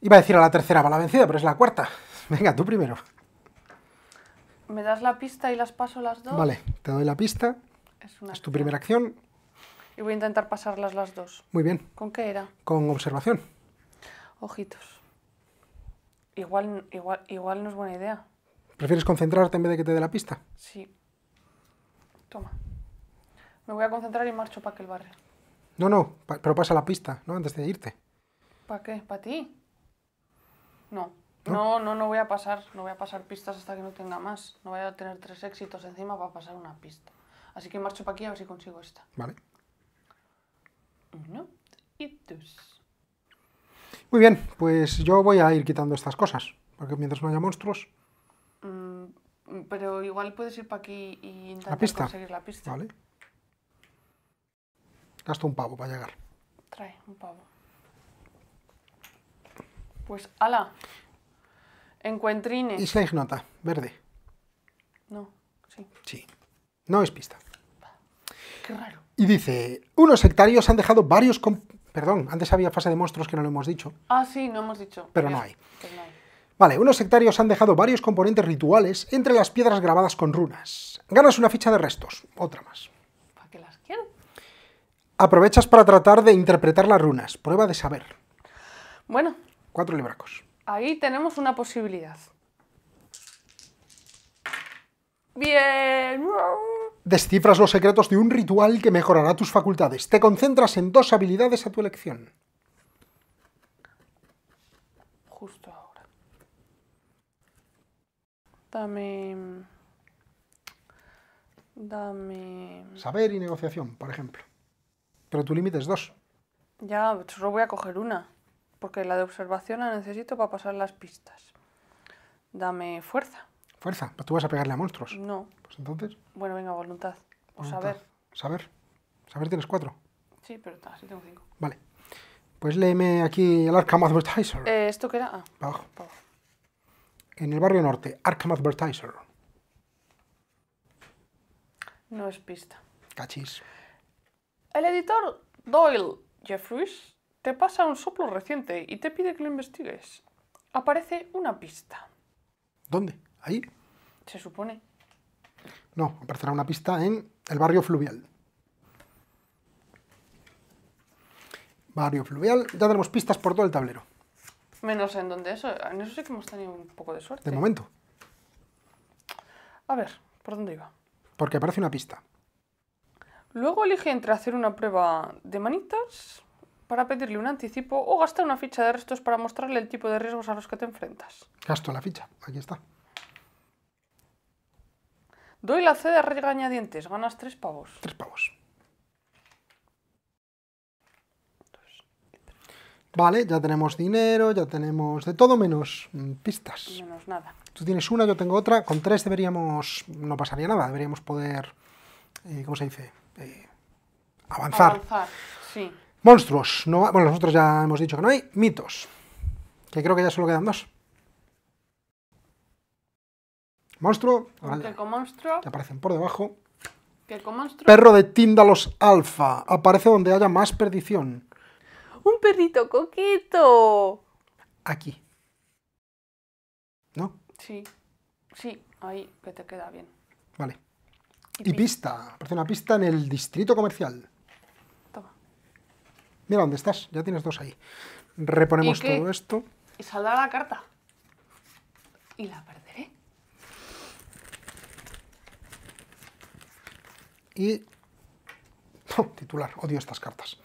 Iba a decir a la tercera la vencida, pero es la cuarta. Venga, tú primero. ¿Me das la pista y las paso las dos? Vale, te doy la pista. Es, tu primera acción. Y voy a intentar pasarlas las dos. Muy bien. ¿Con qué era? Con observación. Ojitos. Igual, igual, igual no es buena idea. ¿Prefieres concentrarte en vez de que te dé la pista? Sí. Toma. Me voy a concentrar y marcho para que el barrio. No, no, pero pasa la pista, ¿no? Antes de irte. ¿Para qué? ¿Para ti? No. No, no, no voy a pasar, no voy a pasar pistas hasta que no tenga más. No voy a tener tres éxitos encima para pasar una pista. Así que marcho para aquí a ver si consigo esta. Vale. Uno y dos. Muy bien, pues yo voy a ir quitando estas cosas, porque mientras no haya monstruos. Mm, pero igual puedes ir para aquí y intentar conseguir la pista. Vale. Gasto un pavo para llegar. Trae un pavo. Pues ala. Encuentrines. Isla Ignota, verde. No, sí. Sí. No es pista. Qué raro. Y dice, unos sectarios han dejado varios... Perdón, antes había fase de monstruos que no lo hemos dicho. Ah, sí, no hemos dicho. Pero no pues hay. Vale, unos sectarios han dejado varios componentes rituales entre las piedras grabadas con runas. Ganas una ficha de restos, otra más. ¿Para qué las quiero? Aprovechas para tratar de interpretar las runas, prueba de saber. Bueno, Cuatro libracos. Ahí tenemos una posibilidad. Bien. Descifras los secretos de un ritual que mejorará tus facultades. Te concentras en dos habilidades a tu elección. Justo ahora. Dame... Dame... Saber y negociación, por ejemplo. Pero tu límite es dos. Ya, pues solo voy a coger una porque la de observación la necesito para pasar las pistas. Dame fuerza. ¿Fuerza? ¿Tú vas a pegarle a monstruos? No. Pues entonces. Bueno, venga, voluntad. O saber. Saber. Saber tienes cuatro. Sí, pero así tengo cinco. Vale. Pues léeme aquí el Arkham Advertiser. Eh, ¿Esto qué era? Ah, abajo. abajo. En el barrio norte, Arkham Advertiser. No es pista. Cachis. El editor Doyle Jeffries te pasa un soplo reciente y te pide que lo investigues. Aparece una pista. ¿Dónde? ¿Ahí? Se supone. No, aparecerá una pista en el barrio fluvial. Barrio fluvial. Ya tenemos pistas por todo el tablero. Menos en donde eso. En eso sí que hemos tenido un poco de suerte. De momento. A ver, ¿por dónde iba? Porque aparece una pista. Luego elige entre hacer una prueba de manitas para pedirle un anticipo o gastar una ficha de restos para mostrarle el tipo de riesgos a los que te enfrentas. Gasto la ficha, aquí está. Doy la C de regañadientes, ganas tres pavos. Tres pavos. Vale, ya tenemos dinero, ya tenemos de todo menos mm, pistas. Menos nada. Tú tienes una, yo tengo otra. Con tres deberíamos, no pasaría nada, deberíamos poder, eh, ¿cómo se dice? Eh, avanzar. Avanzar, sí. Monstruos. No, bueno, nosotros ya hemos dicho que no hay. Mitos. Que creo que ya solo quedan dos. Monstruo. monstruo. Que aparecen por debajo. Perro de Tíndalos Alfa. Aparece donde haya más perdición. Un perrito coqueto. Aquí. ¿No? Sí. Sí, ahí, que te queda bien. Vale. y pista. Aparece una pista en el distrito comercial. Mira dónde estás, ya tienes dos ahí. Reponemos todo esto. Y saldrá la carta. Y la perderé. Y... Oh, titular, odio estas cartas.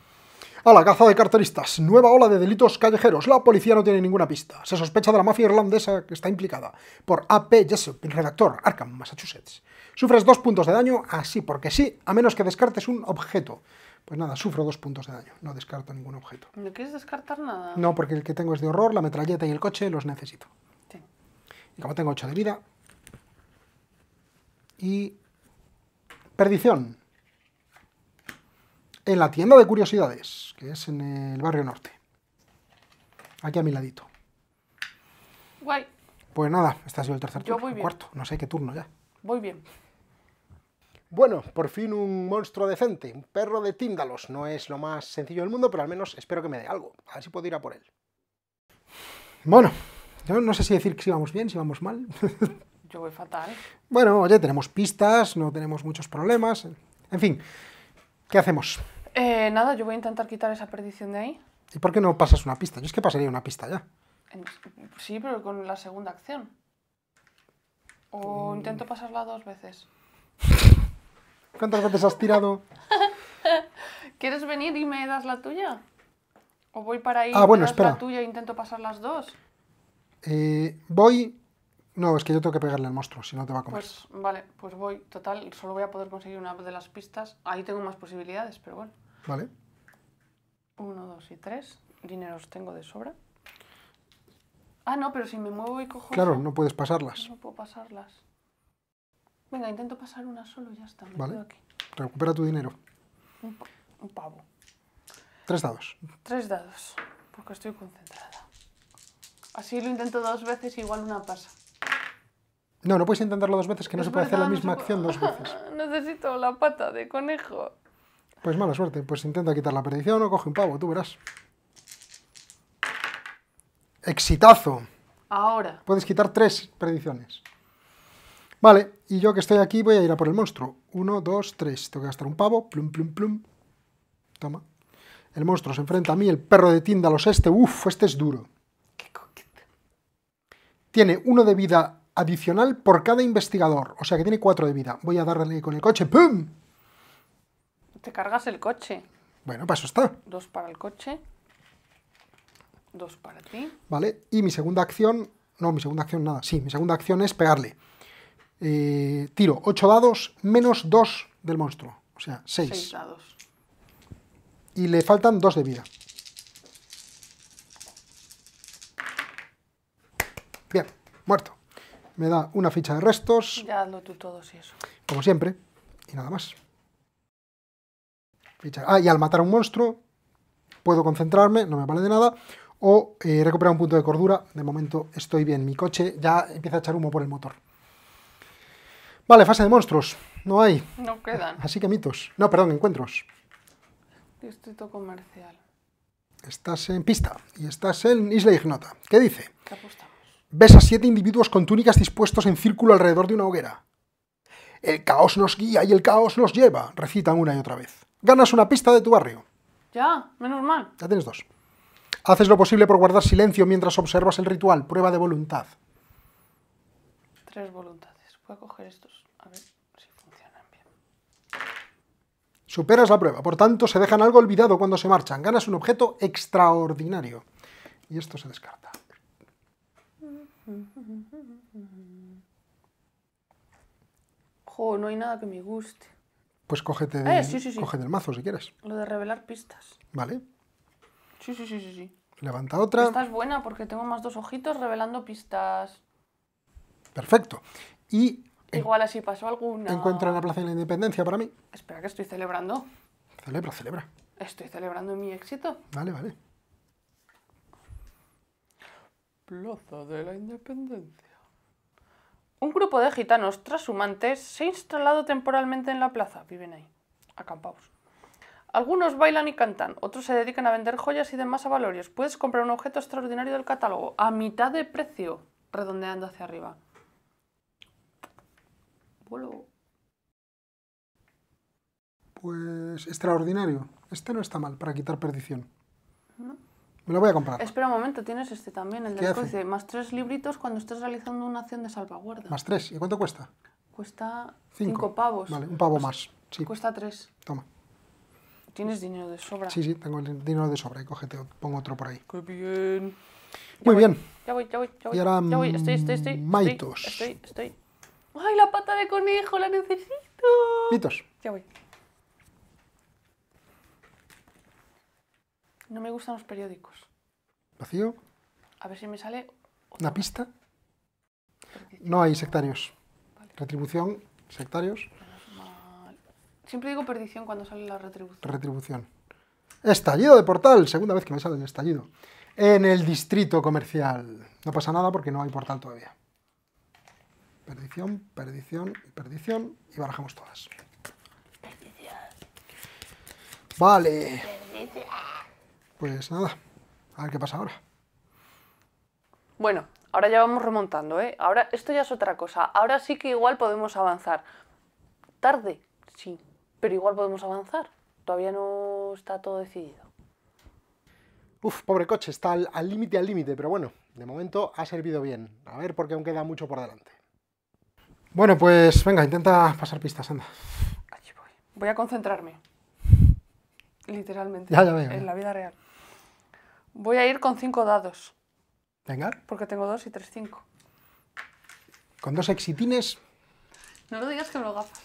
A la caza de carteristas. Nueva ola de delitos callejeros. La policía no tiene ninguna pista. Se sospecha de la mafia irlandesa que está implicada. Por A.P. Jessup, redactor, Arkham, Massachusetts. Sufres dos puntos de daño así porque sí, a menos que descartes un objeto. Pues nada, sufro dos puntos de daño, no descarto ningún objeto. ¿No quieres descartar nada? No, porque el que tengo es de horror, la metralleta y el coche los necesito. Sí. Y como tengo ocho de vida... Y... Perdición. En la tienda de curiosidades, que es en el barrio norte. Aquí a mi ladito. Guay. Pues nada, este ha sido el tercer turno. Cuarto, no sé qué turno ya. Voy bien. Bueno, por fin un monstruo decente, un perro de tíndalos. No es lo más sencillo del mundo, pero al menos espero que me dé algo. A ver si puedo ir a por él. Bueno, yo no sé si decir que si vamos bien, si vamos mal. yo voy fatal. Bueno, oye, tenemos pistas, no tenemos muchos problemas. En fin, ¿qué hacemos? Eh, nada, yo voy a intentar quitar esa perdición de ahí. ¿Y por qué no pasas una pista? Yo es que pasaría una pista ya. Sí, pero con la segunda acción. O intento pasarla dos veces. ¿Cuántas veces has tirado? ¿Quieres venir y me das la tuya? ¿O voy para ahí ah, bueno, la tuya e intento pasar las dos? Eh, voy... No, es que yo tengo que pegarle al monstruo, si no te va a comer. Pues vale, pues voy. Total, solo voy a poder conseguir una de las pistas. Ahí tengo más posibilidades, pero bueno. Vale. Uno, dos y tres. Dineros tengo de sobra. Ah, no, pero si me muevo y cojo... Claro, no puedes pasarlas. No puedo pasarlas. Venga, intento pasar una solo ya está. Me vale. Aquí. Recupera tu dinero. Un, pavo. Tres dados. Tres dados, porque estoy concentrada. Así lo intento dos veces, igual una pasa. No, no puedes intentarlo dos veces, que no se puede hacer la misma acción dos veces. Necesito la pata de conejo. Pues mala suerte, pues intenta quitar la predicción o coge un pavo, tú verás. Exitazo. Ahora. Puedes quitar tres predicciones. Vale, y yo que estoy aquí voy a ir a por el monstruo. Uno, dos, tres. Tengo que gastar un pavo. Plum, plum, plum. Toma. El monstruo se enfrenta a mí. El perro de Tíndalos este. Uf, este es duro. Tiene uno de vida adicional por cada investigador. O sea que tiene cuatro de vida. Voy a darle con el coche. ¡Pum! Te cargas el coche. Bueno, para eso está. Dos para el coche. Dos para ti. Vale, y mi segunda acción... No, mi segunda acción nada. Sí, mi segunda acción es pegarle. Eh, tiro 8 dados menos 2 del monstruo. O sea, 6. dados. Y le faltan 2 de vida. Bien, muerto. Me da una ficha de restos. Ya tú todos eso. Como siempre. Y nada más. Ah, y al matar a un monstruo, puedo concentrarme, no me vale de nada. O eh, recuperar un punto de cordura. De momento estoy bien. Mi coche ya empieza a echar humo por el motor. Vale, fase de monstruos. No hay. No quedan. Así que mitos. No, perdón, encuentros. Distrito comercial. Estás en pista y estás en Isla Ignota. ¿Qué dice? apostamos? Ves a siete individuos con túnicas dispuestos en círculo alrededor de una hoguera. El caos nos guía y el caos nos lleva, recitan una y otra vez. Ganas una pista de tu barrio. Ya, menos mal. Ya tienes dos. Haces lo posible por guardar silencio mientras observas el ritual, prueba de voluntad. Tres voluntades. Voy a coger estos a ver si funcionan bien. Superas la prueba, por tanto se dejan algo olvidado cuando se marchan. Ganas un objeto extraordinario. Y esto se descarta. Jo, no hay nada que me guste. Pues cógete, eh, el mazo si quieres. Lo de revelar pistas. Vale. Sí, sí, sí, sí, sí. Levanta otra. Esta es buena porque tengo más dos ojitos revelando pistas. Perfecto. Y Igual así pasó alguna. Encuentra la Plaza de la Independencia para mí. Espera, que estoy celebrando. Celebra, celebra. Estoy celebrando mi éxito. Vale, vale. Plaza de la Independencia. Un grupo de gitanos trashumantes se ha instalado temporalmente en la plaza. Viven ahí, acampados. Algunos bailan y cantan, otros se dedican a vender joyas y demás a valores Puedes comprar un objeto extraordinario del catálogo a mitad de precio, redondeando hacia arriba. Pues extraordinario. Este no está mal para quitar perdición. Me lo voy a comprar. Espera un momento, tienes este también, el del Más tres libritos cuando estés realizando una acción de salvaguarda. Más tres. ¿Y cuánto cuesta? Cuesta cinco, pavos. Vale, un pavo más. Cuesta tres. Toma. ¿Tienes dinero de sobra? Sí, sí, tengo dinero de sobra. Y cógete, pongo otro por ahí. ¡Qué bien! Muy bien. ya voy, ya voy, ya voy. Y ahora, Estoy, Maitos. estoy. estoy. ¡Ay, la pata de conejo, la necesito! Mitos. Ya voy. No me gustan los periódicos. ¿Vacío? A ver si me sale... ¿Una pista? No hay sectarios. Retribución, sectarios. Siempre digo perdición cuando sale la retribución. Retribución. Estallido de portal, segunda vez que me sale un estallido. En el distrito comercial. No pasa nada porque no hay portal todavía perdición, perdición perdición. Y barajamos todas. Vale. Pues nada, a ver qué pasa ahora. Bueno, ahora ya vamos remontando, ¿eh? Ahora esto ya es otra cosa. Ahora sí que igual podemos avanzar. Tarde, sí, pero igual podemos avanzar. Todavía no está todo decidido. Uf, pobre coche, está al límite, al límite, pero bueno, de momento ha servido bien. A ver, porque aún queda mucho por delante. Bueno, pues venga, intenta pasar pistas, anda. Allí voy. Voy a concentrarme. Literalmente. Ya, ya veo, en la vida real. Voy a ir con cinco dados. Venga. Porque tengo dos y tres, cinco. Con dos exitines. No lo digas que me lo gafas.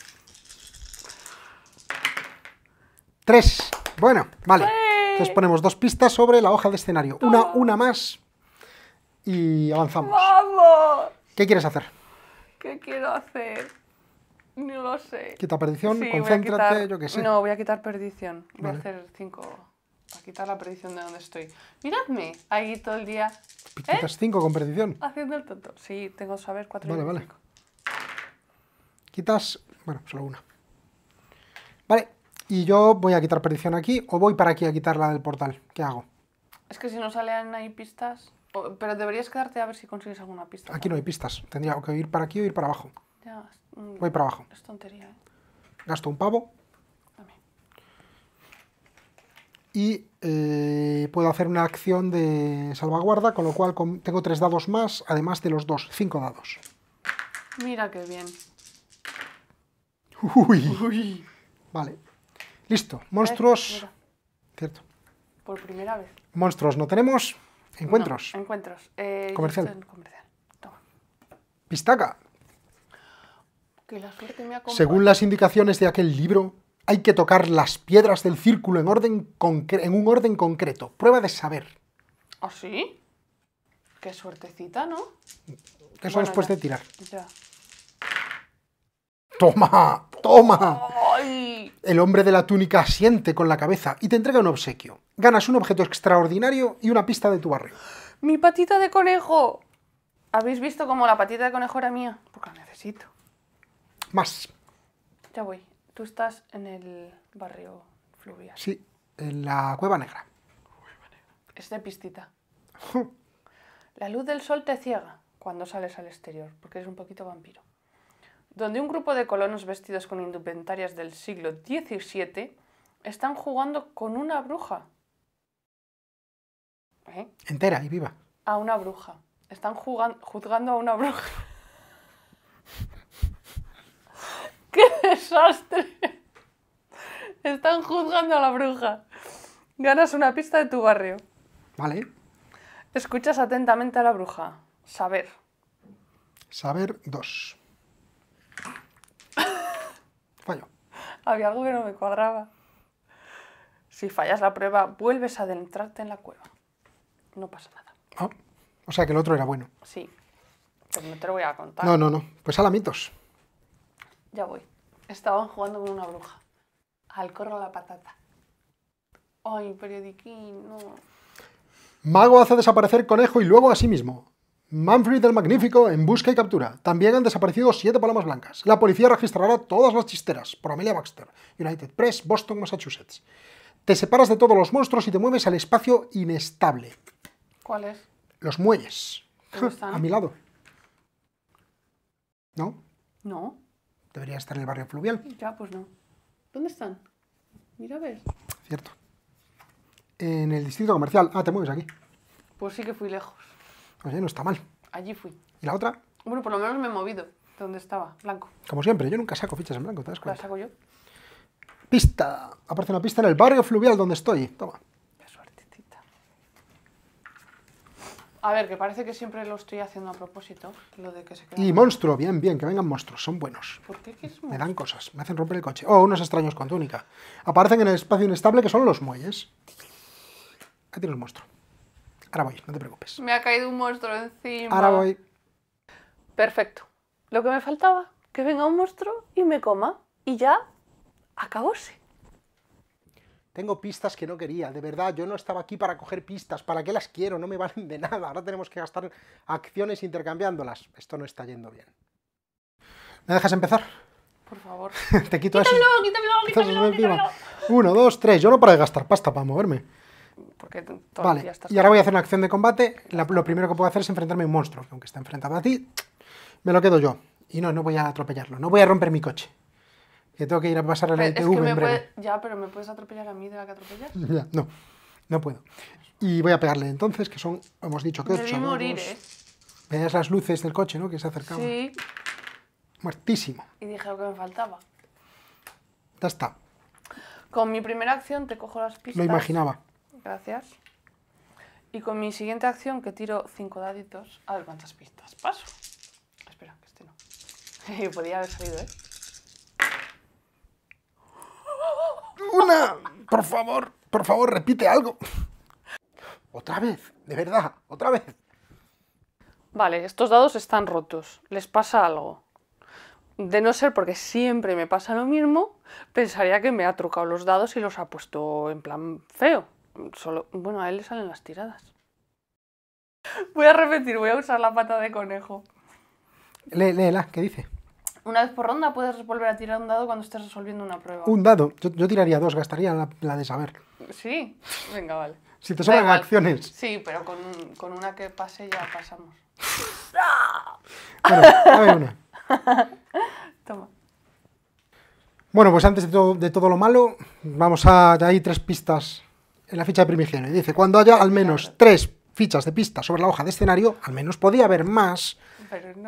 Tres. Bueno, vale. Entonces ponemos dos pistas sobre la hoja de escenario. Una, una más. Y avanzamos. ¡Vamos! ¿Qué quieres hacer? ¿Qué quiero hacer? No lo sé. Quita perdición, concéntrate, yo qué sé. No, voy a quitar perdición. Voy a hacer cinco. A quitar la perdición de donde estoy. Miradme, ahí todo el día. ¿Quitas ¿Eh? cinco con perdición? Haciendo el tonto. Sí, tengo que saber cuatro Vale, vale. Quitas, bueno, solo una. Vale, y yo voy a quitar perdición aquí o voy para aquí a quitarla del portal. ¿Qué hago? Es que si no salen ahí pistas. Pero deberías quedarte a ver si consigues alguna pista. Aquí no hay pistas. Tendría que ir para aquí o ir para abajo. Mm, Voy para abajo. Es tontería. ¿eh? Gasto un pavo. Y eh, puedo hacer una acción de salvaguarda, con lo cual tengo tres dados más, además de los dos, cinco dados. Mira qué bien. Uy. Vale. Listo. Monstruos. Eh, Cierto. Por primera vez. Monstruos no tenemos. Encuentros. encuentros. Eh, comercial. Pistaca. Que la suerte Según las indicaciones de aquel libro, hay que tocar las piedras del círculo en, orden en un orden concreto. Prueba de saber. ¿Ah, sí? Qué suertecita, ¿no? Eso son después de tirar. Ya. ¡Toma! ¡Toma! ¡Ay! El hombre de la túnica siente con la cabeza y te entrega un obsequio. Ganas un objeto extraordinario y una pista de tu barrio. ¡Mi patita de conejo! ¿Habéis visto cómo la patita de conejo era mía? Porque la necesito. Más. Ya voy. Tú estás en el barrio fluvial. Sí, en la Cueva Negra. Es de pistita. la luz del sol te ciega cuando sales al exterior, porque eres un poquito vampiro donde un grupo de colonos vestidos con indumentarias del siglo XVII están jugando con una bruja. ¿Eh? Entera y viva. A una bruja. Están jugando, juzgando a una bruja. ¡Qué desastre! Están juzgando a la bruja. Ganas una pista de tu barrio. Vale. Escuchas atentamente a la bruja. Saber. Saber dos. Había algo que no me cuadraba. Si fallas la prueba, vuelves a adentrarte en la cueva. No pasa nada. Ah, o sea que el otro era bueno. Sí, pero no te lo voy a contar. No, no, no. Pues alamitos. Ya voy. Estaban jugando con una bruja. Al corro la patata. Ay, periodiquín, Mago hace desaparecer conejo y luego a sí mismo. Manfred el Magnífico en busca y captura. También han desaparecido siete palomas blancas. La policía registrará todas las chisteras por Amelia Baxter, United Press, Boston, Massachusetts. Te separas de todos los monstruos y te mueves al espacio inestable. ¿Cuál es? Los muelles. A mi lado. ¿No? No. Debería estar en el barrio fluvial. Ya, pues no. ¿Dónde están? Mira a ver. Cierto. En el distrito comercial. Ah, te mueves aquí. Pues sí que fui lejos. Oye, no está mal. Allí fui. ¿Y la otra? Bueno, por lo menos me he movido de donde estaba, blanco. Como siempre, yo nunca saco fichas en blanco, ¿te das cuenta? saco yo. Pista. Aparece una pista en el barrio fluvial donde estoy. Toma. Qué suertecita. A ver, que parece que siempre lo estoy haciendo a propósito, lo de que se Y monstruo, bien, bien, que vengan monstruos, son buenos. ¿Por qué Me dan cosas, me hacen romper el coche. Oh, unos extraños con túnica. Aparecen en el espacio inestable que son los muelles. Ahí tiene el monstruo. Ahora voy, no te preocupes. Me ha caído un monstruo encima. Ahora voy. Perfecto. Lo que me faltaba, que venga un monstruo y me coma. Y ya, acabóse. Tengo pistas que no quería, de verdad, yo no estaba aquí para coger pistas, ¿para qué las quiero? No me valen de nada, ahora tenemos que gastar acciones intercambiándolas. Esto no está yendo bien. ¿Me dejas empezar? Por favor. Te quito eso. no quítamelo, quítamelo, Uno, dos, tres. Yo no para de gastar pasta para moverme porque vale. y ahora voy a hacer una acción de combate. lo primero que puedo hacer es enfrentarme a un monstruo, aunque está enfrentado a ti, me lo quedo yo. Y no, no voy a atropellarlo, no voy a romper mi coche. Que tengo que ir a pasar a la ITV Ya, pero ¿me puedes atropellar a mí de la que atropellas? Ya, no, no puedo. Y voy a pegarle entonces, que son, hemos dicho que ocho. morir, ¿eh? Veías las luces del coche, ¿no? Que se acercado. Sí. Muertísimo. Y dije lo que me faltaba. Ya está. Con mi primera acción te cojo las pistas. Lo imaginaba. Gracias. Y con mi siguiente acción, que tiro cinco daditos. A ver cuántas pistas paso. Espera, que este no. Podría haber salido, ¿eh? ¡Una! Por favor, por favor, repite algo. Otra vez, de verdad, otra vez. Vale, estos dados están rotos. Les pasa algo. De no ser porque siempre me pasa lo mismo, pensaría que me ha trucado los dados y los ha puesto en plan feo solo, bueno, a él le salen las tiradas. Voy a repetir, voy a usar la pata de conejo. léela, ¿qué dice? Una vez por ronda puedes volver a tirar un dado cuando estés resolviendo una prueba. Un dado. Yo, tiraría dos, gastaría la, de saber. Sí, venga, vale. si te sobran acciones. Sí, pero con, una que pase ya pasamos. bueno, una. Toma. Bueno, pues antes de todo, de todo lo malo, vamos a... Hay tres pistas en la ficha de primigenio. Dice, cuando haya al menos tres fichas de pista sobre la hoja de escenario, al menos podía haber más,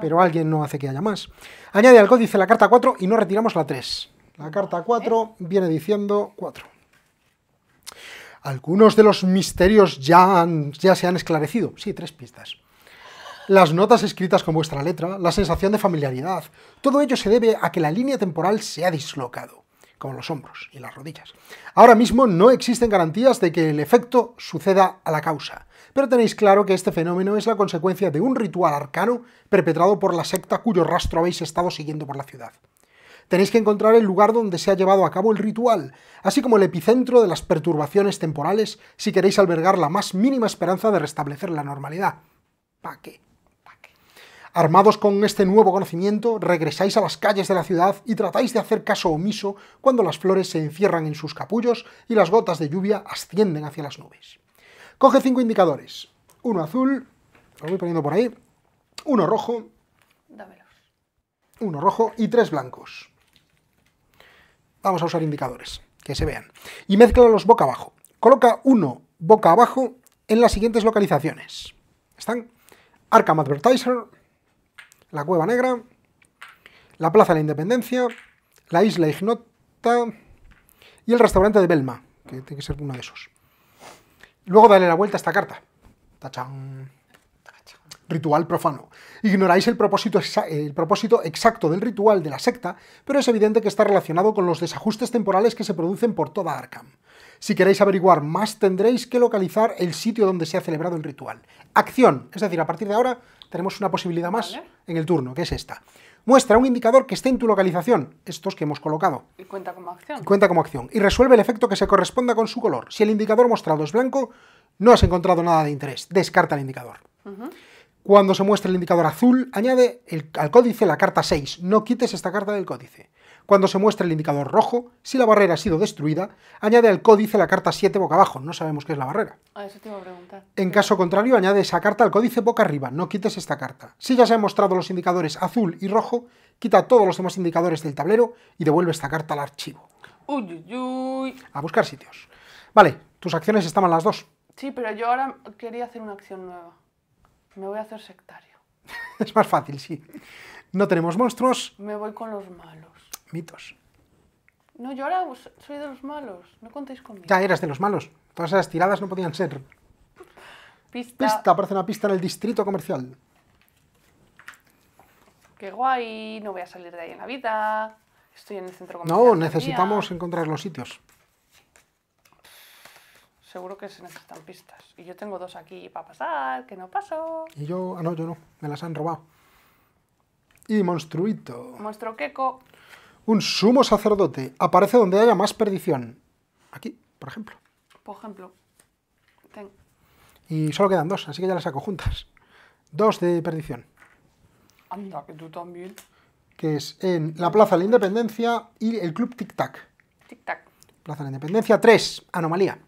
pero, alguien no hace que haya más. Añade algo, dice la carta 4 y no retiramos la 3. La carta 4 viene diciendo 4. Algunos de los misterios ya, ya se han esclarecido. Sí, tres pistas las notas escritas con vuestra letra, la sensación de familiaridad. Todo ello se debe a que la línea temporal se ha dislocado como los hombros y las rodillas. Ahora mismo no existen garantías de que el efecto suceda a la causa, pero tenéis claro que este fenómeno es la consecuencia de un ritual arcano perpetrado por la secta cuyo rastro habéis estado siguiendo por la ciudad. Tenéis que encontrar el lugar donde se ha llevado a cabo el ritual, así como el epicentro de las perturbaciones temporales si queréis albergar la más mínima esperanza de restablecer la normalidad. ¿Para qué? Armados con este nuevo conocimiento, regresáis a las calles de la ciudad y tratáis de hacer caso omiso cuando las flores se encierran en sus capullos y las gotas de lluvia ascienden hacia las nubes. Coge cinco indicadores. Uno azul, lo voy poniendo por ahí. Uno rojo. Uno rojo y tres blancos. Vamos a usar indicadores, que se vean. Y mezclalos boca abajo. Coloca uno boca abajo en las siguientes localizaciones. Están Arkham Advertiser, la Cueva Negra, la Plaza de la Independencia, la Isla Ignota y el restaurante de Belma, que tiene que ser uno de esos. Luego dale la vuelta a esta carta. ¡Tachán! Ritual profano. Ignoráis el propósito, el propósito exacto del ritual de la secta, pero es evidente que está relacionado con los desajustes temporales que se producen por toda Arkham. Si queréis averiguar más, tendréis que localizar el sitio donde se ha celebrado el ritual. Acción, es decir, a partir de ahora tenemos una posibilidad más en el turno, que es esta. Muestra un indicador que esté en tu localización, estos que hemos colocado. Y cuenta como acción. Y cuenta como acción. Y resuelve el efecto que se corresponda con su color. Si el indicador mostrado es blanco, no has encontrado nada de interés. Descarta el indicador. Cuando se muestre el indicador azul, añade al códice la carta 6. No quites esta carta del códice. Cuando se muestra el indicador rojo, si la barrera ha sido destruida, añade al códice la carta 7 boca abajo. No sabemos qué es la barrera. A ah, eso te iba a preguntar. En caso contrario, añade esa carta al códice boca arriba. No quites esta carta. Si ya se han mostrado los indicadores azul y rojo, quita todos los demás indicadores del tablero y devuelve esta carta al archivo. Uy, uy, uy. A buscar sitios. Vale, tus acciones estaban las dos. Sí, pero yo ahora quería hacer una acción nueva. Me voy a hacer sectario. es más fácil, sí. No tenemos monstruos. Me voy con los malos mitos. No, yo ahora soy de los malos, no contéis conmigo. Ya eras de los malos. Todas esas tiradas no podían ser. Pista. Pista, aparece una pista en el distrito comercial. Qué guay, no voy a salir de ahí en la vida. Estoy en el centro comercial. No, necesitamos encontrar los sitios. Seguro que se necesitan pistas. Y yo tengo dos aquí para pasar, que no paso. Y yo, ah, no, yo no, me las han robado. Y monstruito. Monstruo queco un sumo sacerdote aparece donde haya más perdición. Aquí, por ejemplo. Por ejemplo. Y solo quedan dos, así que ya las saco juntas. Dos de perdición. Anda, que tú también. Que es en la Plaza de la Independencia y el Club Tic Tac. Tic Tac. Plaza de la Independencia, tres, anomalía.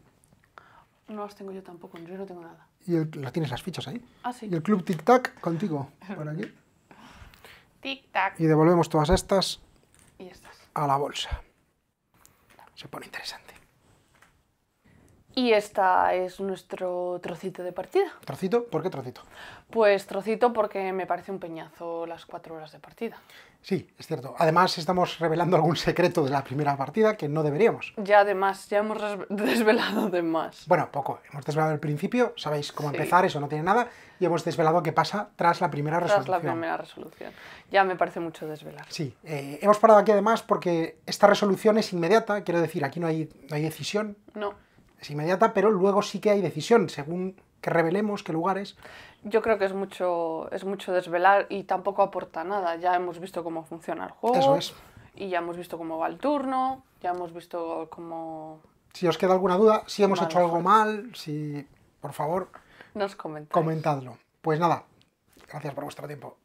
No las tengo yo tampoco, yo no tengo nada. Y tienes las fichas ahí. Ah, sí. Y el Club Tic Tac contigo, por aquí. Tic Tac. Y devolvemos todas estas a la bolsa. Se pone interesante. Y esta es nuestro trocito de partida. ¿Trocito? ¿Por qué trocito? Pues trocito porque me parece un peñazo las cuatro horas de partida. Sí, es cierto. Además estamos revelando algún secreto de la primera partida que no deberíamos. Ya además, ya hemos desvelado de más. Bueno, poco. Hemos desvelado el principio, sabéis cómo empezar, eso no tiene nada, y hemos desvelado qué pasa tras la primera resolución. Tras la primera resolución. Ya me parece mucho desvelar. Sí. Eh, hemos parado aquí además porque esta resolución es inmediata, quiero decir, aquí no hay, no hay decisión. No es inmediata, pero luego sí que hay decisión, según que revelemos qué lugares. Yo creo que es mucho, es mucho desvelar y tampoco aporta nada. Ya hemos visto cómo funciona el juego. Eso es. Y ya hemos visto cómo va el turno, ya hemos visto cómo... Si os queda alguna duda, si hemos hecho algo mal, si... Por favor... Nos Comentadlo. Pues nada, gracias por vuestro tiempo.